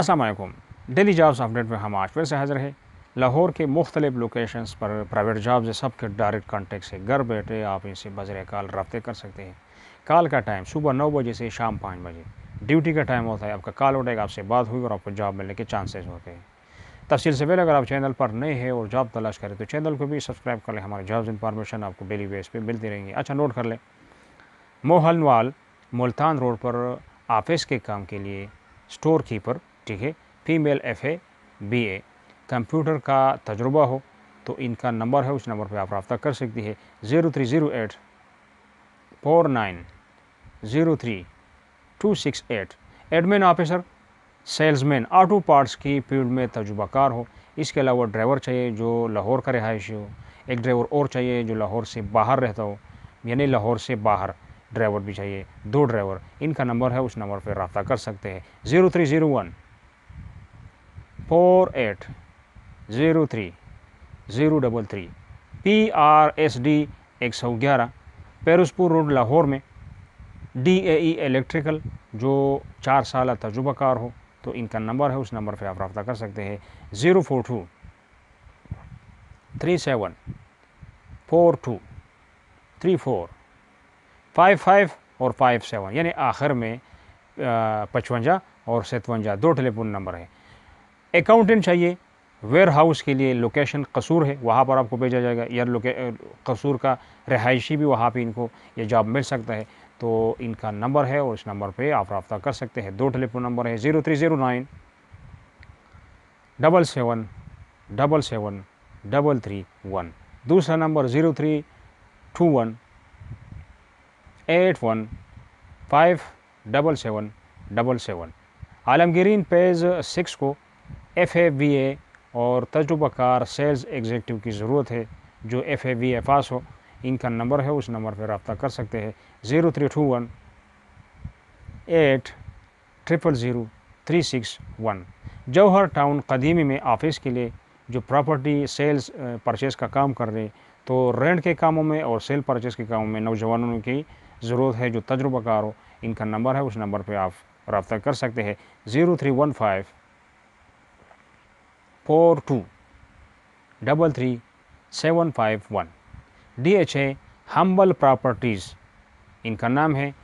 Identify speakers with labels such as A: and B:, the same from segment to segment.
A: Aslam daily jobs update में हम आज फिर से हाज़िर हैं लाहौर के मुख्तलिफ लोकेशंस पर प्राइवेट जॉब्स सब के डायरेक्ट कॉन्टेक्ट से घर बैठे आप इनसे बजर कॉल रबते कर सकते हैं कॉल का टाइम सुबह नौ बजे से शाम पाँच बजे ड्यूटी का टाइम होता है आपका कॉल उठेगा आपसे बात हुई और आपको जॉब मिलने के चांसेज़ होते हैं तफसील से पहले अगर आप चैनल पर नए हैं और जॉब तलाश करें तो चैनल को भी सब्सक्राइब कर लें हमारे जॉब्स इन्फॉर्मेशन आपको डेली बेस पर मिलती रहेंगी अच्छा नोट कर लें मोहनवाल मुल्तान रोड पर ऑफिस के काम के लिए स्टोर कीपर ठीक है female F A B A computer का तजुर्बा हो तो इनका नंबर है उस नंबर पर आप रब्ता कर सकती है zero three zero eight four nine zero three two six eight admin officer salesman auto parts की फील्ड में तजुर्बाकार हो इसके अलावा ड्राइवर चाहिए जो लाहौर का रिहाइश हो एक ड्राइवर और चाहिए जो लाहौर से बाहर रहता हो यानी लाहौर से बाहर ड्राइवर भी चाहिए दो ड्राइवर इनका नंबर है उस नंबर पर रब्ता कर सकते हैं zero three zero one four eight zero three zero double three P R S D एक सौ ग्यारह पेरसपुर रोड लाहौर में डी ए ई एलेक्ट्रिकल जो चार साल तजुबाकार हो तो इनका नंबर है उस नंबर पे आप रब्ता कर सकते हैं zero four two three seven four two three four five five और फाइव सेवन यानी आखिर में पचवंजा और सतवंजा दो टेलीफोन नंबर हैं अकाउंटेंट चाहिए वेयर हाउस के लिए लोकेशन कसूर है वहाँ पर आपको भेजा जाएगा या लोके कसूर का रहायशी भी वहाँ पे इनको ये जॉब मिल सकता है तो इनका नंबर है और इस नंबर पे आप रब्ता कर सकते हैं दो टेलीफोन नंबर है zero three zero nine double seven double seven double three one दूसरा नंबर zero three two one eight one five double seven double seven आलमगीरीन पेज सिक्स को एफ ए बी ए और तजुबाकार सेल्स एग्जेक्टिव की ज़रूरत है जो एफ ए बी ए पास हो इनका नंबर है उस नंबर पर रबता कर सकते हैं zero three two one eight triple zero three six one Johar town कदीमी में ऑफिस के लिए जो प्रॉपर्टी सेल्स परचेज़ का काम कर रहे तो रेंट के कामों में और सेल परचेज़ के कामों में नौजवानों की ज़रूरत है जो तजुर्बाकार हो इनका नंबर है उस नंबर पर आप रबता कर सकते हैं zero three one five four two double three seven five one D H है हम्बल प्रॉपर्टीज़ इनका नाम है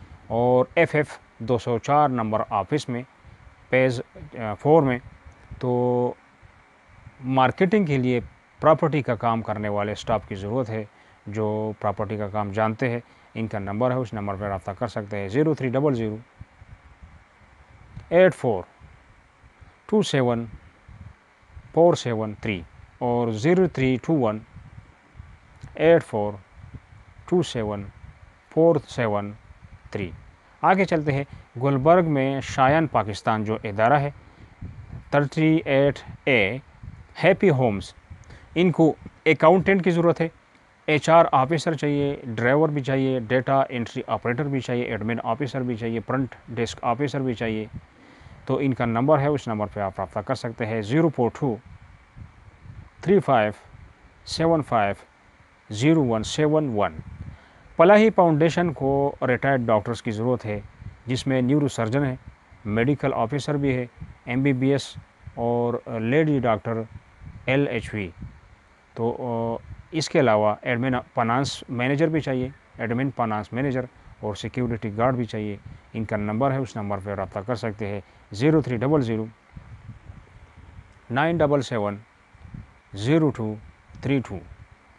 A: और एफ एफ दो सौ चार नंबर ऑफिस में पेज फोर में तो मार्केटिंग के लिए प्रॉपर्टी का काम करने वाले स्टाफ की ज़रूरत है जो प्रॉपर्टी का काम जानते हैं इनका नंबर है उस नंबर पर रब्ता कर सकते हैं zero three double zero eight four two seven two or four seven three आगे चलते हैं गुलबर्ग में शायन पाकिस्तान जो इदारा है एट ए हैप्पी होम्स इनको अकाउंटेंट की ज़रूरत है एचआर ऑफिसर चाहिए ड्राइवर भी चाहिए डेटा एंट्री ऑपरेटर भी चाहिए एडमिन ऑफिसर भी चाहिए फ्रंट डेस्क ऑफिसर भी चाहिए तो इनका नंबर है उस नंबर पर आप रब्ता कर सकते हैं zero four two three five seven five zero one seven one Palahi foundation को रिटायर्ड डॉक्टर्स की ज़रूरत है जिसमें न्यूरो सर्जन है मेडिकल ऑफिसर भी है एस और lady doctor L H V तो इसके अलावा एडमिन फाइनेंस मैनेजर भी चाहिए एडमिन फाइनेंस मैनेजर और सिक्योरिटी गार्ड भी चाहिए इनका नंबर है उस नंबर पर रबता कर सकते हैं zero three double zero nine double seven zero two three two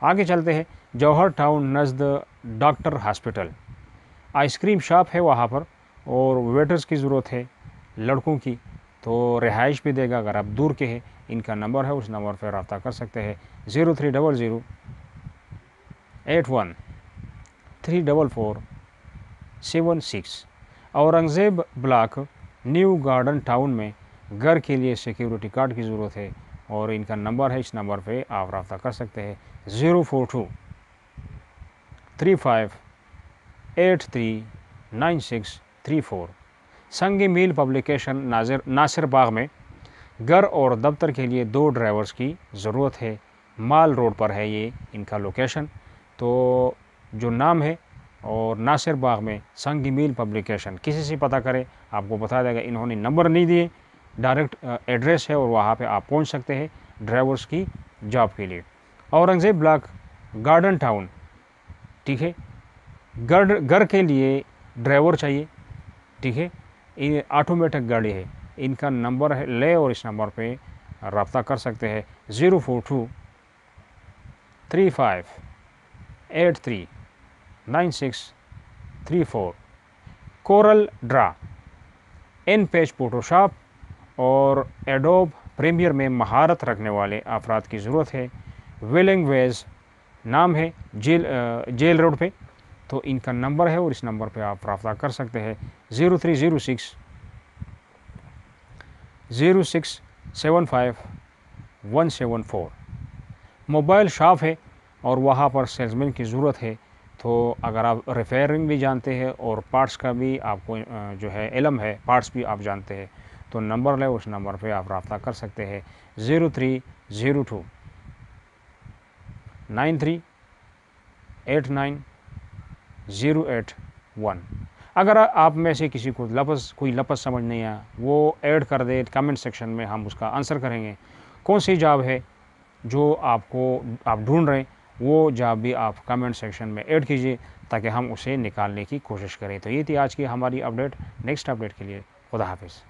A: आगे चलते हैं जौहर टाउन नज़द डॉक्टर हॉस्पिटल आइसक्रीम शॉप है वहाँ पर और वेटर्स की ज़रूरत है लड़कों की तो रिहाइश भी देगा अगर आप दूर के हैं इनका नंबर है उस नंबर पर रबता कर सकते हैं zero three double zero eight one three double four seven six Aurangzeb block new garden town में घर के लिए सिक्योरिटी गार्ड की ज़रूरत है और इनका नंबर है इस नंबर पे आप रब्ता कर सकते हैं zero four two three five eight three nine six three four Sang-e-Meel publication नाजिर Nasir बाग में घर और दफ्तर के लिए दो ड्राइवर्स की ज़रूरत है माल रोड पर है ये इनका लोकेशन तो जो नाम है और नासिर बाग में संग मील पब्लिकेशन किसी से पता करें आपको बता देगा इन्होंने नंबर नहीं दिए डायरेक्ट एड्रेस है और वहाँ पे आप पहुँच सकते हैं ड्राइवर्स की जॉब के लिए औरंगज़ेब ब्लॉक गार्डन टाउन ठीक है घर घर के लिए ड्राइवर चाहिए ठीक है ये ऑटोमेटिक गाड़ी है इनका नंबर है ले और इस नंबर पे रबता कर सकते हैं zero four two three five eight three 9634 CorelDRAW InPage Photoshop और एडोब प्रीमियर में महारत रखने वाले अफराद की ज़रूरत है विलिंग वेज नाम है जेल जेल रोड पे तो इनका नंबर है और इस नंबर पे आप रब्ता कर सकते हैं zero three zero six zero six seven five one seven four mobile shop है और वहाँ पर सेल्समैन की ज़रूरत है तो अगर आप रिफेयरिंग भी जानते हैं और पार्ट्स का भी आपको जो है इलम है पार्ट्स भी आप जानते हैं तो नंबर लें उस नंबर पे आप रबता कर सकते हैं zero three zero two nine three eight nine zero eight one अगर आप में से किसी को लफ्ज़ कोई लफ्ज़ समझ नहीं आया वो ऐड कर दे कमेंट सेक्शन में हम उसका आंसर करेंगे कौन सी जॉब है जो आपको आप ढूंढ रहे हैं वो जब भी आप कमेंट सेक्शन में ऐड कीजिए ताकि हम उसे निकालने की कोशिश करें तो ये थी आज की हमारी अपडेट नेक्स्ट अपडेट के लिए खुदा हाफिज़